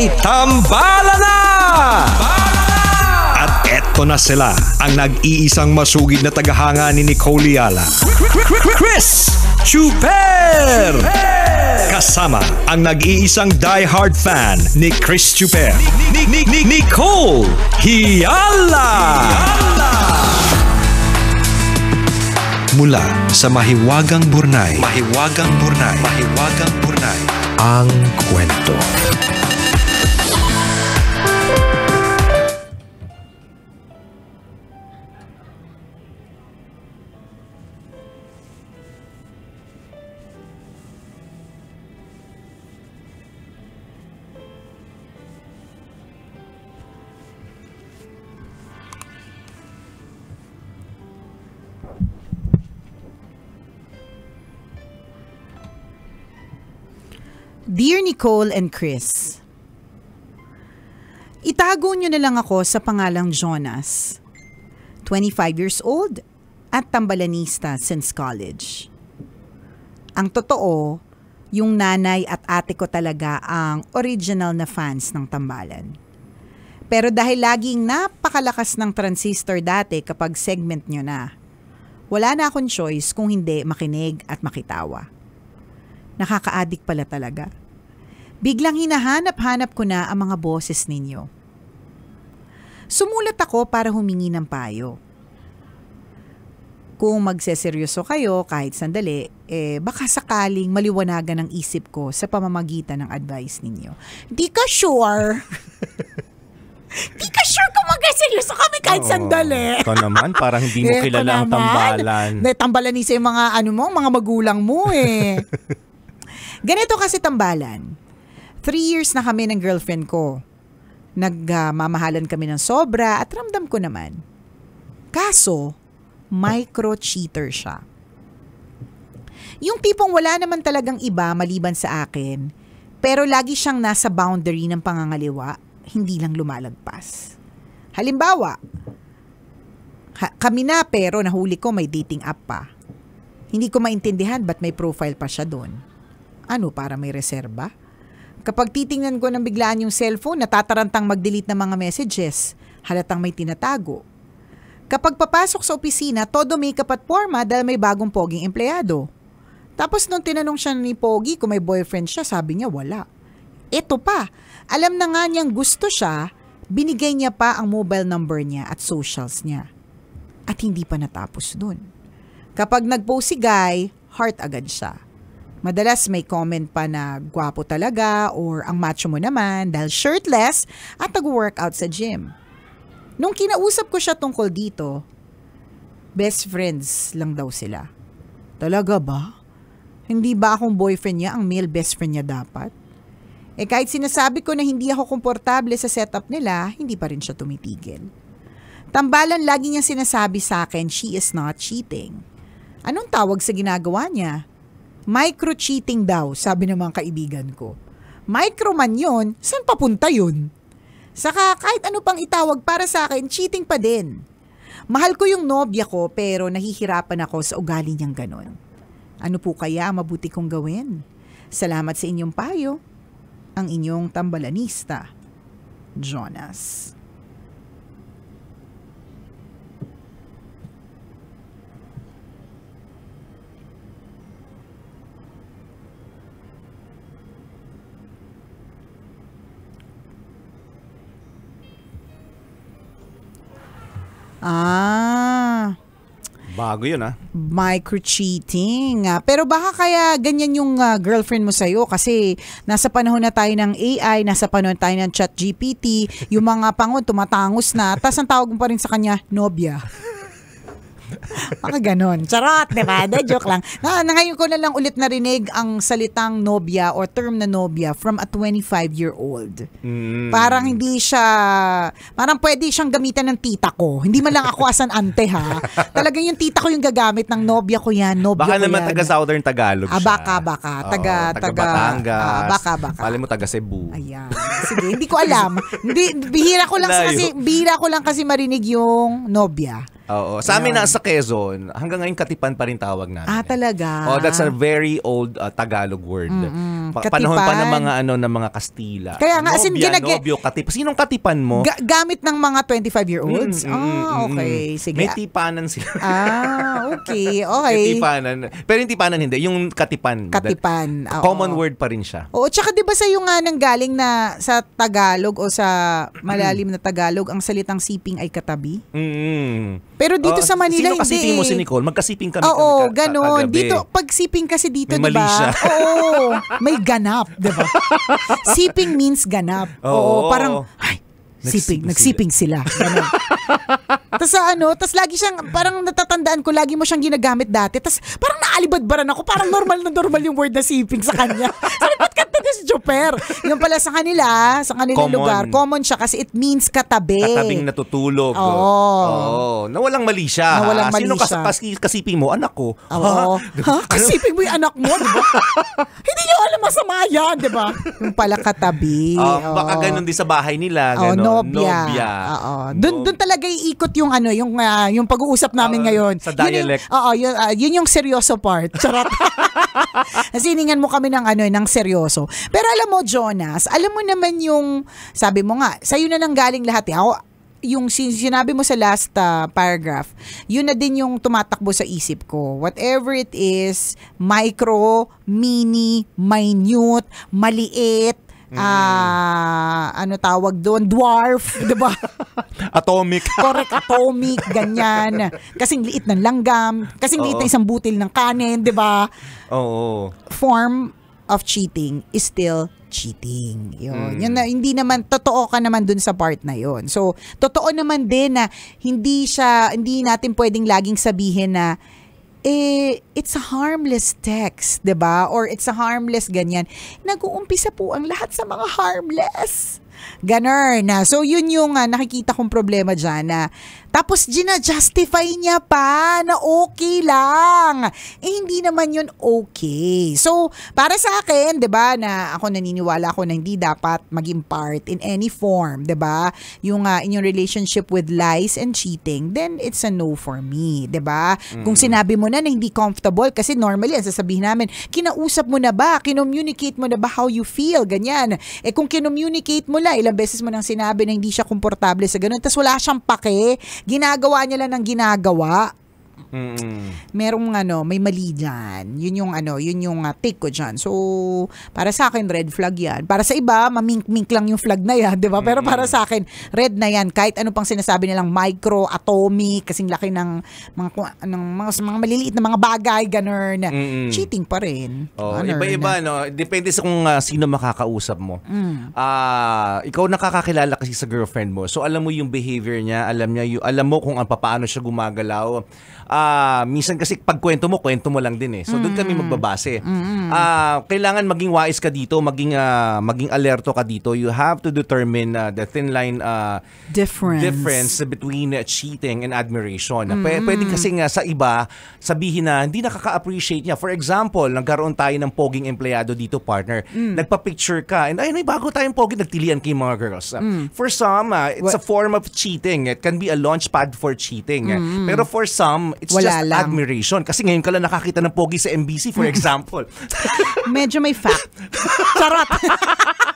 ay tambala na! At eto na sila, ang nag-iisang masugid na tagahanga ni Nicole Yala. Chris Chuper! Kasama ang nag-iisang die-hard fan ni Chris Chuper. Ni, Nicole Hiala! Hiala! mula sa Mahiwagang Burnay. Mahiwagang Burnay. Mahiwagang Burnay. Ang kwento. Dear Nicole and Chris, Itago nyo na lang ako sa pangalang Jonas. 25 years old at tambalanista since college. Ang totoo, yung nanay at ate ko talaga ang original na fans ng tambalan. Pero dahil laging napakalakas ng transistor dati kapag segment nyo na, wala na akong choice kung hindi makinig at makitawa. Nakaka-addict pala talaga. Biglang hinahanap-hanap ko na ang mga boses ninyo. Sumulat ako para humingi ng payo. Kung magseseryoso kayo kahit sandali, eh baka sakaling maliwanagan ang isip ko sa pamamagitan ng advice ninyo. Di ka sure. Di ka sure kung magseryoso kami kahit sandali. Ito naman, parang hindi mo kilala ang tambalan. Tambalan ni sa mga ano mo, mga magulang mo eh. Ganito kasi tambalan. Three years na kami ng girlfriend ko. Nagmamahalan ah, uh, kami ng sobra at ramdam ko naman. Kaso, micro-cheater siya. Yung tipong wala naman talagang iba maliban sa akin, pero lagi siyang nasa boundary ng pangangaliwa, hindi lang lumalagpas. Halimbawa, ha- kami na pero nahuli ko may dating app pa. Hindi ko maintindihan ba't may profile pa siya doon. Ano para may reserba? Kapag titingnan ko ng biglaan yung cellphone, natatarantang mag-delete ng mga messages. Halatang may tinatago. Kapag papasok sa opisina, todo makeup at forma dahil may bagong poging empleyado. Tapos nung tinanong siya ni Pogi kung may boyfriend siya, sabi niya wala. Ito pa, alam na nga niyang gusto siya, binigay niya pa ang mobile number niya at socials niya. At hindi pa natapos dun. Kapag nag-post si Guy, heart agad siya. Madalas may comment pa na gwapo talaga or ang macho mo naman dahil shirtless at nag-workout sa gym. Nung kinausap ko siya tungkol dito, best friends lang daw sila. Talaga ba? Hindi ba akong boyfriend niya ang male best friend niya dapat? Eh kahit sinasabi ko na hindi ako komportable sa setup nila, hindi pa rin siya tumitigil. Tambalan lagi niya sinasabi sa akin, she is not cheating. Anong tawag sa ginagawa niya? Micro-cheating daw, sabi ng mga kaibigan ko. Micro man yon, saan papunta yun? Saka kahit ano pang itawag para sa akin, cheating pa din. Mahal ko yung nobya ko pero nahihirapan ako sa ugali niyang ganon. Ano po kaya mabuti kong gawin? Salamat sa inyong payo. Ang inyong tambalanista, Jonas. Ah. Bago yun ha? Ah. Micro-cheating. Ah, pero baka kaya ganyan yung uh, girlfriend mo sa'yo kasi nasa panahon na tayo ng AI, nasa panahon tayo ng chat GPT, yung mga pangon tumatangos na, tas ang tawag mo pa rin sa kanya, nobya. Mga ganon. Charot, di ba? Da, joke lang. Na, na ngayon ko na lang ulit narinig ang salitang nobya or term na nobya from a 25-year-old. Mm. Parang hindi siya, parang pwede siyang gamitan ng tita ko. Hindi man lang ako asan ante ha. Talagang yung tita ko yung gagamit ng nobya ko yan, nobya baka ko naman yan. taga Southern Tagalog ah, siya. Ah, baka, baka. Taga, Oo, taga, taga Ah, baka, baka. Pali mo taga Cebu. Ayan. Sige, hindi ko alam. hindi, bihira ko lang kasi, bihira ko lang kasi marinig yung nobya. Oo. Sa amin na sa Quezon, hanggang ngayon katipan pa rin tawag natin. Ah, talaga? Oh, that's a very old uh, Tagalog word. Pa- panahon pa ng mga ano ng mga Kastila. Kaya nga Nobia, sin ginag katipan. Sinong katipan mo? Ga- gamit ng mga 25-year-olds. Mm-hmm. Ah, okay. Sige. May tipanan sila. ah, okay. Okay. May tipanan. Pero yung tipanan hindi, yung katipan. Katipan. That, oo. Common word pa rin siya. Oo, tsaka 'di ba sa yung nga nang galing na sa Tagalog o sa malalim na Tagalog ang salitang siping ay katabi? Mm. -hmm. Pero dito oh, sa Manila, sino hindi. Sino mo si eh. Nicole? Magkasiping kami. Oo, kami ka, ganon. Kagabi. Dito, pagsiping kasi dito, di ba? Oo, may ganap, di ba? Siping means ganap. Oo, Oo parang, ay, Siping, nagsiping sila. sila. tapos ano, tapos lagi siyang, parang natatandaan ko, lagi mo siyang ginagamit dati. Tapos parang naalibadbaran ako, parang normal na normal yung word na siping sa kanya. Sabi, ba't ka is Joper. Yung pala sa kanila, sa kanilang common. lugar, common siya kasi it means katabi. Katabing natutulog. Oo. Oh. oh. Nawalang mali siya. Nawalang ah, mali Sino kas- siya. Kas- kasiping mo? Anak ko. Ah, oo. Oh. Ha? Kasiping mo yung anak mo, di ba? Hindi nyo alam masama yan, di ba? Yung pala katabi. Oh, oh. Baka ganun din sa bahay nila. Ganun. Oh, nobya. nobya. Oo. Doon, doon talaga iikot yung ano, yung, uh, yung pag-uusap namin uh, ngayon. Sa dialect. Oo, yun, yung, uh, yun yung seryoso part. Charot. Nasiningan mo kami ng ano, eh, ng seryoso. Pero alam mo, Jonas, alam mo naman yung, sabi mo nga, sa'yo na nang galing lahat eh. Ako, yung sin- sinabi mo sa last uh, paragraph, yun na din yung tumatakbo sa isip ko. Whatever it is, micro, mini, minute, maliit, mm. uh, ano tawag doon, dwarf, 'di ba? atomic. Correct, atomic, ganyan. Kasing liit ng langgam, kasing liit na isang butil ng kanin, 'di ba? Oo. Form of cheating is still cheating. Yun. Mm. yun na, mm. hindi naman, totoo ka naman dun sa part na yon So, totoo naman din na hindi siya, hindi natin pwedeng laging sabihin na eh, it's a harmless text, 'di ba? Or it's a harmless ganyan. Nag-uumpisa po ang lahat sa mga harmless. Ganun. So, yun yung uh, nakikita kong problema dyan. Uh, tapos, gina-justify niya pa na okay lang. Eh, hindi naman yun okay. So, para sa akin, di ba na ako naniniwala ako na hindi dapat maging part in any form, di ba Yung uh, ah, in relationship with lies and cheating, then it's a no for me, di ba Mm-hmm. Kung mm. sinabi mo na na hindi comfortable, kasi normally, ang sasabihin namin, kinausap mo na ba? Kinommunicate mo na ba how you feel? Ganyan. Eh, kung kinomunicate mo lang, nila. Ilang beses mo nang sinabi na hindi siya komportable sa ganun. Tapos wala siyang pake. Ginagawa niya lang ng ginagawa. Mm-hmm. Merong ano, may mali dyan. Yun yung ano, yun yung uh, take ko dyan. So, para sa akin, red flag yan. Para sa iba, mamink-mink lang yung flag na yan, di ba? Pero para sa akin, red na yan. Kahit ano pang sinasabi nilang micro, atomic, kasing laki ng mga, ng mga, mga maliliit na mga bagay, ganun. Mm-hmm. Cheating pa rin. Oh, iba-iba, no? Depende sa kung uh, sino makakausap mo. Mm. Uh, ikaw nakakakilala kasi sa girlfriend mo. So, alam mo yung behavior niya, alam niya, yung, alam mo kung paano siya gumagalaw uh, minsan kasi pagkwento mo, kwento mo lang din eh. So doon kami mm. magbabase. mm Uh, kailangan maging wais ka dito, maging uh, maging alerto ka dito. You have to determine uh, the thin line uh, difference difference between uh, cheating and admiration. P- pwede kasi nga sa iba sabihin na hindi nakaka-appreciate niya. For example, nagkaroon tayo ng poging empleyado dito, partner. Mm. Nagpa-picture ka and ayun, ay bago tayong pogi nagtilian kay mga girls. Mm. For some, uh, it's What? a form of cheating. It can be a launchpad for cheating. Mm-hmm. Pero for some, It's Wala just lang. admiration. Kasi ngayon ka lang nakakita ng pogi sa MBC, for example. Medyo may fact. Charot!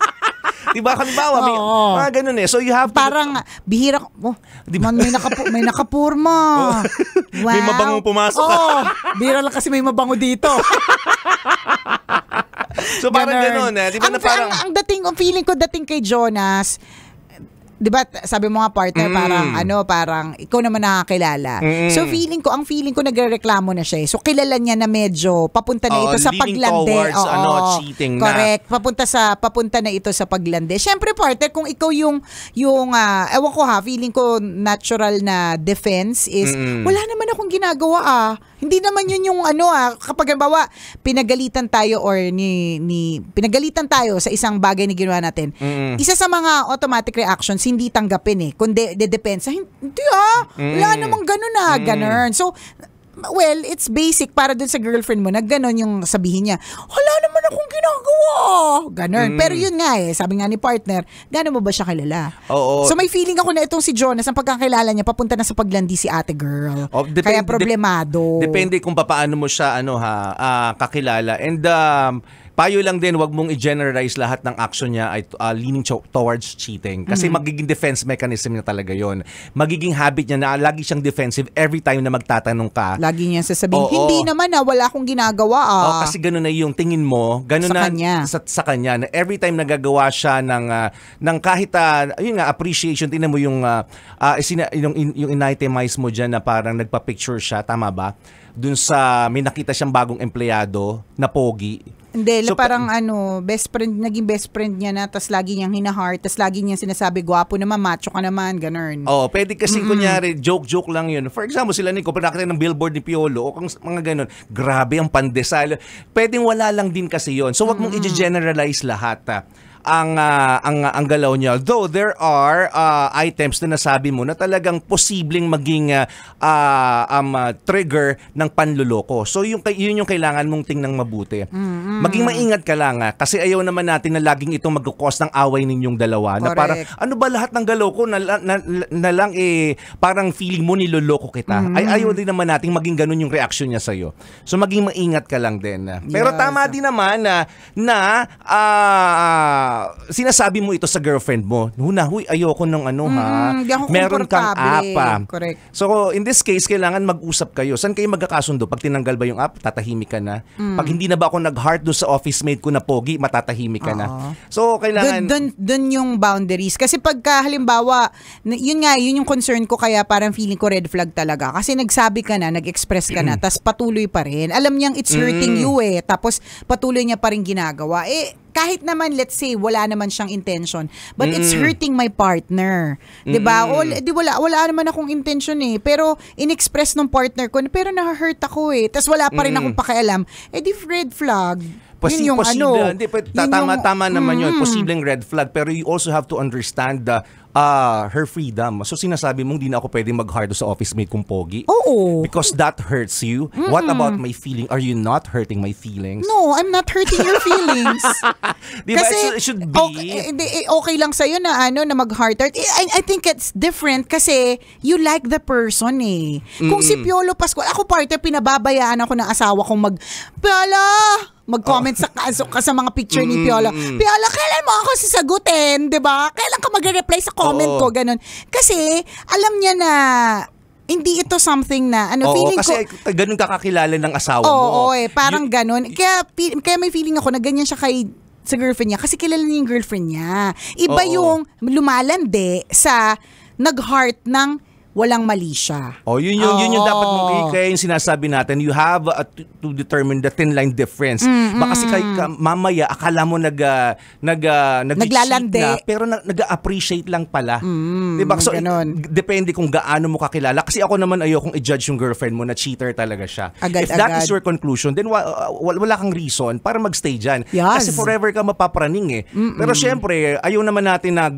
diba? Kalimbawa, may, Oo. mga ganun eh. So you have to... Parang bihira ko. Oh, diba? man, may, nakapu may nakapurma. Oo. Wow. May mabango pumasok. Oh, bihira lang kasi may mabango dito. so parang ganun, eh. Diba ang, na parang... Ang, ang dating, ang feeling ko dating kay Jonas, 'di ba? Sabi mo nga partner mm. parang ano, parang ikaw naman nakakilala. Mm. So feeling ko, ang feeling ko nagrereklamo na siya. Eh. So kilala niya na medyo papunta na oh, ito sa paglande. Towards, ano, cheating correct. Na. Papunta sa papunta na ito sa paglande. Syempre partner, kung ikaw yung yung uh, ewan ko ha, feeling ko natural na defense is mm. wala naman akong ginagawa ah hindi naman yun yung ano ah, kapag bawa pinagalitan tayo or ni, ni pinagalitan tayo sa isang bagay na ginawa natin. Mm. Isa sa mga automatic reactions hindi tanggapin eh, kundi de-depensa, hindi ah, wala namang ganun ah, mm. ganun. So, well, it's basic para dun sa girlfriend mo na gano'n yung sabihin niya, wala naman akong ginagawa. Ganon. Mm. Pero yun nga eh, sabi nga ni partner, gano'n mo ba siya kilala? Oo. So may feeling ako na itong si Jonas, ang pagkakilala niya, papunta na sa paglandi si ate girl. Oh, depend- Kaya problemado. Dep- depende kung paano mo siya ano ha, uh, kakilala. And um, payo lang din, wag mong i-generalize lahat ng action niya ay uh, leaning towards cheating. Kasi mm-hmm. magiging defense mechanism niya talaga yon. Magiging habit niya na lagi siyang defensive every time na magtatanong ka. Lagi niya sasabihin, Oo, hindi naman ah, wala akong ginagawa ah. Oh, kasi ganun na yung tingin mo, ganun sa na kanya. Sa, sa kanya. Na every time nagagawa siya ng, uh, ng kahit, uh, ah, yun nga, appreciation, tinan mo yung, uh, uh, sina, yung, yung in-itemize mo dyan na parang nagpa-picture siya, tama ba? Dun sa, may nakita siyang bagong empleyado na pogi hindi, so, parang ano, best friend, naging best friend niya na, tas lagi niyang hina-heart, tas lagi niyang sinasabi, gwapo naman, macho ka naman, ganun. Oo, oh, pwede kasi mm-hmm. kunyari, joke-joke lang yun. For example, sila ni Kopenakta ng billboard ni Piolo, o kung mga ganun, grabe ang pandesal. Pwedeng wala lang din kasi yun. So, wag mong mm-hmm. i-generalize lahat. Ha? Ah ang uh, ang ang galaw niya though there are uh, items na nasabi mo na talagang posibleng maging uh, uh, um, uh, trigger ng panluloko so yung yun yung kailangan mong tingnan mabuti mm-hmm. maging maingat ka lang ha, kasi ayaw naman natin na laging itong magkukos ng away ninyong dalawa Correct. na para ano ba lahat ng galaw ko na, na, na, na lang eh parang feeling mo niloloko kita mm-hmm. ay ayaw din naman nating maging ganun yung reaction niya sa iyo so maging maingat ka lang din pero yes. tama din naman na na uh, sinasabi mo ito sa girlfriend mo, huna, huy, ayoko ng ano mm, ha. Meron kang apa. Correct. So, in this case, kailangan mag-usap kayo. San kayo magkakasundo? Pag tinanggal ba yung app, tatahimik ka na. Mm. Pag hindi na ba ako nag-heart do sa office mate ko na pogi, matatahimik ka uh -oh. na. So, kailangan... Dun, dun, dun yung boundaries. Kasi pagka, halimbawa, yun nga, yun yung concern ko kaya parang feeling ko red flag talaga. Kasi nagsabi ka na, nag-express ka na, tas patuloy pa rin. Alam niyang it's hurting mm. you eh. Tapos, patuloy niya pa rin ginagawa. Eh, kahit naman let's say wala naman siyang intention but mm. it's hurting my partner 'di ba o di wala wala naman akong intention eh pero inexpress ng partner ko pero na-hurt ako eh tapos wala pa rin mm. akong pakialam eh di red flag Pasi, yun yung posible, ano, hindi, pa, tama, tama naman mm, yun, posibleng red flag. Pero you also have to understand the uh, her freedom. So sinasabi mong di na ako pwede mag-hard sa office mate kung pogi? Oo. Because that hurts you. Mm-mm. What about my feeling? Are you not hurting my feelings? No, I'm not hurting your feelings. di ba? it should be. Okay, eh, eh, okay lang sa'yo na ano na mag-heart hurt. Eh, I, I think it's different kasi you like the person eh. Kung Mm-mm. si Piolo Pascual, ako parte pinababayaan ako ng asawa kong mag, Pala! mag-comment oh. sa, kaso, ka sa mga picture mm-hmm. ni Piolo. Mm. Piolo, kailan mo ako sasagutin, di ba? Kailan ka magre-reply sa comment Oo. ko, ganun. Kasi, alam niya na hindi ito something na ano Oo, feeling kasi ko kasi ganun kakakilala ng asawa oo, mo. Oo, eh, parang y- ganun. Kaya kaya may feeling ako na ganyan siya kay sa girlfriend niya kasi kilala niya yung girlfriend niya. Iba oo. yung lumalande sa nag-heart ng walang mali siya. Oh, yun yung, oh. yun yung dapat mong kaya yung sinasabi natin. You have uh, to, to determine the thin line difference. Mm-mm. Baka kasi kay, ka, mamaya akala mo nag uh, nag uh, ah, nag naglalande na, pero na, nag-appreciate lang pala. Mm, 'Di ba? So ganun. depende kung gaano mo kakilala kasi ako naman ayo kung i-judge yung girlfriend mo na cheater talaga siya. Agad, If that agad. is your conclusion, then wa, uh, wala kang reason para magstay diyan. Yes. Kasi forever ka mapapraning eh. Mm-mm. Pero syempre, ayaw naman natin na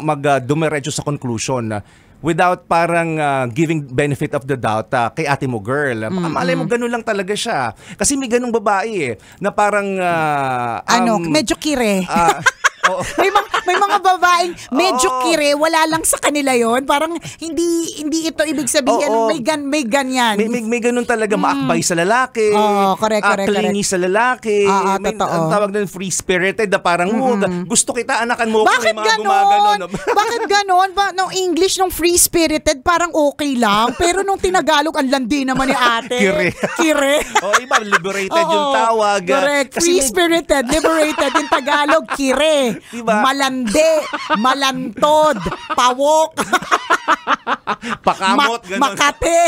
mag uh, dumiretso sa conclusion na uh, without parang uh, giving benefit of the doubt uh, kay ate mo girl. Mm-hmm. Malay mo ganun lang talaga siya. Kasi may ganung babae eh, na parang uh, um, ano, medyo kire. Uh, oh. may mga may mga babaeng medyo Oo. kire, wala lang sa kanila yon Parang hindi hindi ito ibig sabihin Oo. may gan may ganyan. May, may, may ganun talaga, hmm. maakbay sa lalaki. Oo, correct, ah, correct, clingy sa lalaki. Oo, ah, ah, may, totoo. Ang tawag nun, free-spirited, eh, na parang, "Oh, ga- gusto kita, anakan mo Bakit yung mga gumaganon. ganon? Bakit ganon? Ba, nung English, nung free-spirited, parang okay lang. Pero nung Tinagalog, ang landi naman ni ate. Kire. Kire. Oo, oh, iba, liberated Oo, yung tawag. Correct. Free-spirited, liberated. Yung Tagalog, kire. Diba? Malandi malandi, malantod, pawok. Pakamot, Ma- ganun. Makate.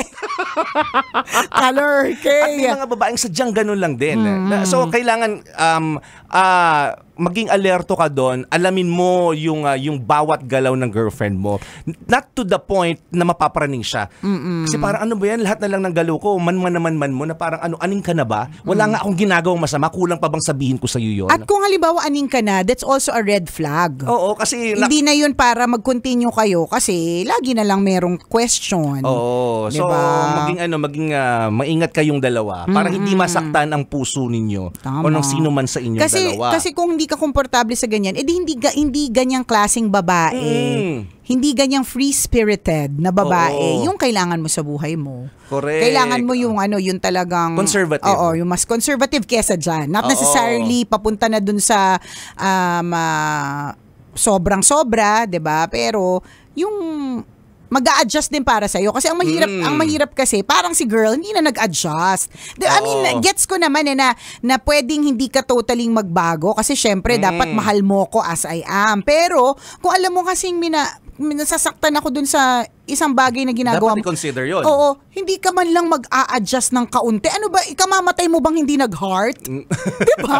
Kalorke. At may mga babaeng sadyang ganun lang din. Mm. So, kailangan um, uh, maging alerto ka doon, alamin mo yung uh, yung bawat galaw ng girlfriend mo. Not to the point na mapaparaning siya. Mm-mm. Kasi parang ano ba yan, lahat na lang ng galaw ko, man man naman man mo na parang ano, aning ka na ba? Wala mm. nga akong ginagawang masama, kulang pa bang sabihin ko sa iyo yun? At kung halimbawa aning ka na, that's also a red flag. Oo, kasi... Hindi na yun para mag-continue kayo kasi lagi na lang merong question. Oo, diba? so maging ano, maging uh, maingat kayong dalawa para Mm-mm. hindi masaktan ang puso ninyo Tama. o ng sino man sa inyo. Kasi kasi, dalawa. Kasi kung hindi ka komportable sa ganyan, edi eh hindi, hindi ganyang klasing babae. Mm hindi ganyang free-spirited na babae oo. yung kailangan mo sa buhay mo. Correct. Kailangan mo yung ano, yung talagang conservative. Oo, yung mas conservative kesa diyan. Not oo. necessarily papunta na dun sa um, uh, ah, sobrang sobra, 'di ba? Pero yung mag-a-adjust din para sa iyo kasi ang mahirap mm. ang mahirap kasi parang si girl hindi na nag-adjust. The, I mean, gets ko naman eh, na na pwedeng hindi ka totally magbago kasi syempre mm. dapat mahal mo ko as I am. Pero kung alam mo kasi mina nasasaktan ako dun sa isang bagay na ginagawa mo. Dapat consider yun. Oo. Hindi ka man lang mag-a-adjust ng kaunti. Ano ba, ikamamatay mo bang hindi nag-heart? Mm. diba?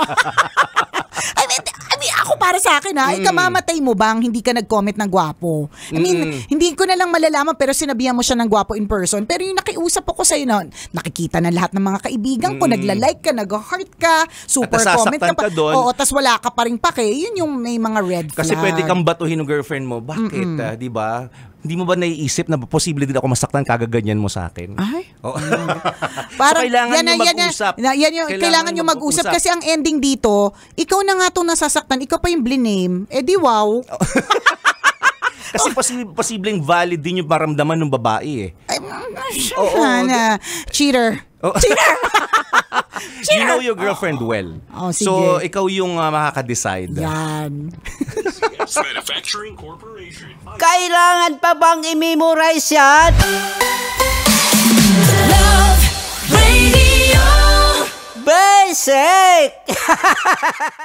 I mean, I mean, ako para sa akin ha, mm. ikamamatay mo bang hindi ka nag-comment ng gwapo? I mean, mm. hindi ko na lang malalaman pero sinabihan mo siya ng gwapo in person. Pero yung nakiusap ako sa'yo noon, nakikita na lahat ng mga kaibigan ko, mm. nagla-like ka, nag-heart ka, super comment ka pa. Ka doon. Oo, tas wala ka pa rin pake. Yun yung may mga red flag. Kasi pwede kang batuhin ng girlfriend mo. Bakit? Mm-mm. Uh, di ba? hindi mo ba naiisip na posible din ako masaktan kagaganyan mo sa akin? Ay. Oh. Hmm. Parang so, kailangan yan, yung mag-usap. Yan, yan, yan, kailangan, kailangan yung mag-usap. mag-usap. Kasi ang ending dito, ikaw na nga itong nasasaktan, ikaw pa yung bliname. Eh di wow. Kasi posible, posibleng valid din yung paramdaman ng babae eh. Ay, sure oh, oh, Cheater. Oh. Cheater! Cheater! You know your girlfriend oh. well. Oh, oh sige. So, ikaw yung uh, makaka-decide. Yan. Manufacturing Corporation. Kailangan pa bang i-memorize yan? Love Radio Basic!